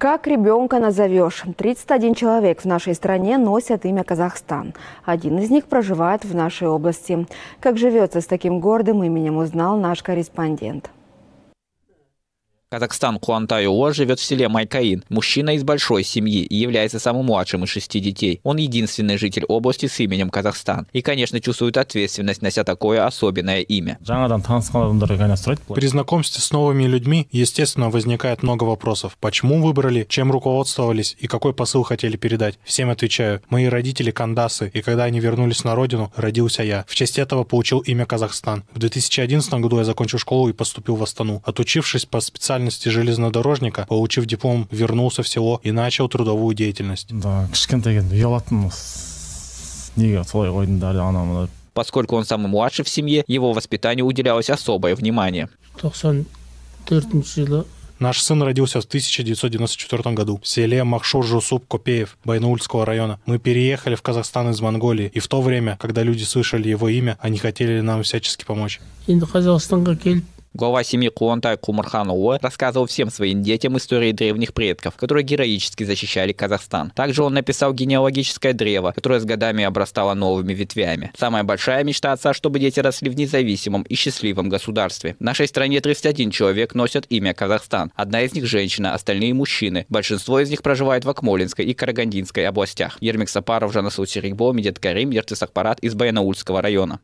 Как ребенка назовешь? 31 человек в нашей стране носят имя Казахстан. Один из них проживает в нашей области. Как живется с таким гордым именем, узнал наш корреспондент. Казахстан Куантай Уо живет в селе Майкаин. Мужчина из большой семьи и является самым младшим из шести детей. Он единственный житель области с именем Казахстан. И, конечно, чувствует ответственность, нося такое особенное имя. При знакомстве с новыми людьми, естественно, возникает много вопросов. Почему выбрали, чем руководствовались и какой посыл хотели передать? Всем отвечаю. Мои родители кандасы, и когда они вернулись на родину, родился я. В честь этого получил имя Казахстан. В 2011 году я закончил школу и поступил в Астану. Отучившись по специальности специальности железнодорожника, получив диплом, вернулся в село и начал трудовую деятельность. Да, Поскольку он самый младший в семье, его воспитанию уделялось особое внимание. Наш сын родился в 1994 году в селе Махшур-Жусуп Копеев Байнаульского района. Мы переехали в Казахстан из Монголии, и в то время, когда люди слышали его имя, они хотели нам всячески помочь. Глава семьи Кулантай Кумарханова рассказывал всем своим детям истории древних предков, которые героически защищали Казахстан. Также он написал генеалогическое древо, которое с годами обрастало новыми ветвями. Самая большая мечта отца, чтобы дети росли в независимом и счастливом государстве. В нашей стране 31 человек носят имя Казахстан. Одна из них женщина, остальные мужчины. Большинство из них проживает в Акмолинской и Карагандинской областях. Ермик Сапаров, Жанасу Серегбо, Медет Карим, Ертысакпарат из Баянаульского района.